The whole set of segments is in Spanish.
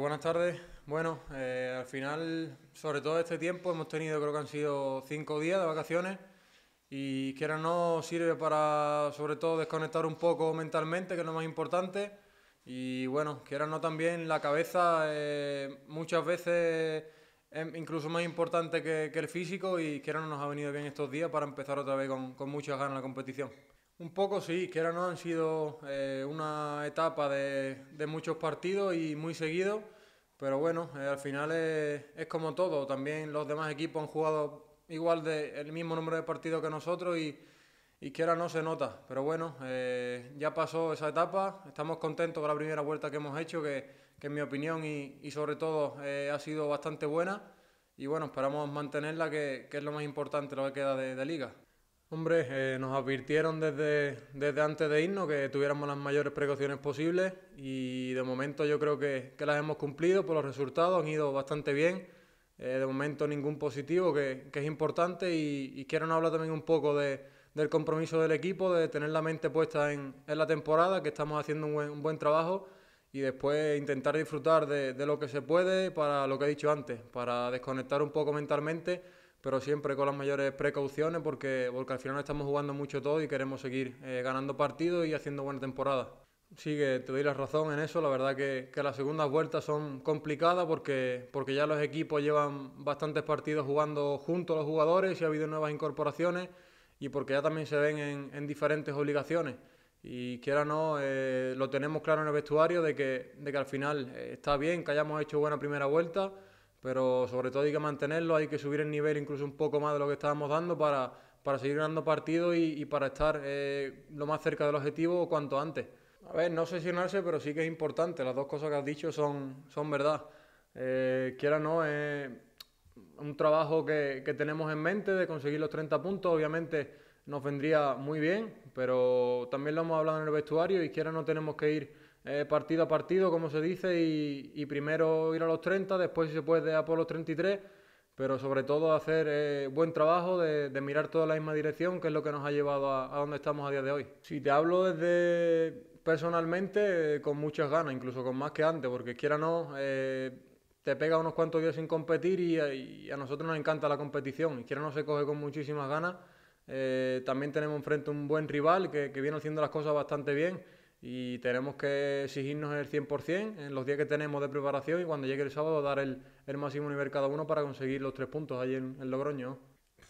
buenas tardes. Bueno, eh, al final, sobre todo este tiempo, hemos tenido, creo que han sido cinco días de vacaciones y quiera no sirve para, sobre todo, desconectar un poco mentalmente, que es lo más importante. Y bueno, quiera no también la cabeza eh, muchas veces es incluso más importante que, el físico y quiera no nos ha venido bien estos días para empezar otra vez con, con muchas ganas la competición. Un poco sí, que ahora no han sido eh, una etapa de, muchos partidos y muy seguido, pero bueno, eh, al final es, como todo, también los demás equipos han jugado igual de, el mismo número de partidos que nosotros y, y que ahora no se nota, pero bueno, eh, ya pasó esa etapa, estamos contentos con la primera vuelta que hemos hecho, que, en mi opinión y, sobre todo ha sido bastante buena y bueno, esperamos mantenerla, que, es lo más importante lo que queda de liga. Hombre, eh, nos advirtieron desde, antes de irnos que tuviéramos las mayores precauciones posibles y de momento yo creo que, las hemos cumplido, por los resultados han ido bastante bien. Eh, de momento ningún positivo, que, es importante y, quiero hablar también un poco de, del compromiso del equipo, de tener la mente puesta en, la temporada, que estamos haciendo un buen, buen, trabajo y después intentar disfrutar de lo que se puede para lo que he dicho antes, para desconectar un poco mentalmente pero siempre con las mayores precauciones porque, porque al final estamos jugando mucho todo y queremos seguir eh, ganando partidos y haciendo buena temporada. Sí que te doy la razón en eso, la verdad que, que las segundas vueltas son complicadas porque, ya los equipos llevan bastantes partidos jugando juntos los jugadores y ha habido nuevas incorporaciones y porque ya también se ven en, diferentes obligaciones. Y quiera no, eh, lo tenemos claro en el vestuario de que, al final eh, está bien que hayamos hecho buena primera vuelta, pero sobre todo hay que mantenerlo, hay que subir el nivel incluso un poco más de lo que estábamos dando para, para seguir ganando partidos y, para estar eh, lo más cerca del objetivo cuanto antes. A ver, no sesionarse, pero sí que es importante. Las dos cosas que has dicho son, son verdad. Eh, quiera o no, es un trabajo que, que, tenemos en mente de conseguir los 30 puntos. Obviamente nos vendría muy bien, pero también lo hemos hablado en el vestuario y quiera no tenemos que ir eh, partido a partido, como se dice, y, primero ir a los 30, después si se puede a por los 33, pero sobre todo hacer eh, buen trabajo de, mirar toda la misma dirección, que es lo que nos ha llevado a, donde estamos a día de hoy. Si te hablo desde personalmente, eh, con muchas ganas, incluso con más que antes, porque quiera no, te pega unos cuantos días sin competir y, a nosotros nos encanta la competición, y quiera no se coge con muchísimas ganas. también tenemos enfrente un buen rival que viene haciendo las cosas bastante bien y tenemos que exigirnos el 100% en los días que tenemos de preparación y cuando llegue el sábado dar el, máximo nivel cada uno para conseguir los tres puntos allí en, Logroño.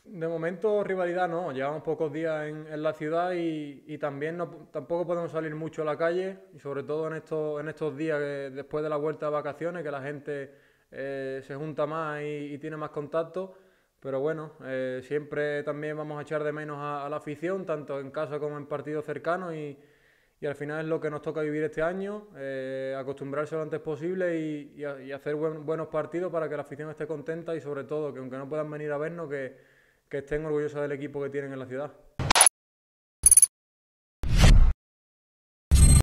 De momento rivalidad no, llevamos pocos días en, la ciudad y, también no, tampoco podemos salir mucho a la calle, y sobre todo en estos, en estos días después de la vuelta de vacaciones que la gente eh, se junta más y, tiene más contacto, pero bueno, eh, siempre también vamos a echar de menos a, la afición, tanto en casa como en partidos cercanos y, y al final es lo que nos toca vivir este año, eh, acostumbrarse lo antes posible y, hacer buenos partidos para que la afición esté contenta y sobre todo que aunque no puedan venir a vernos, que, estén orgullosos del equipo que tienen en la ciudad.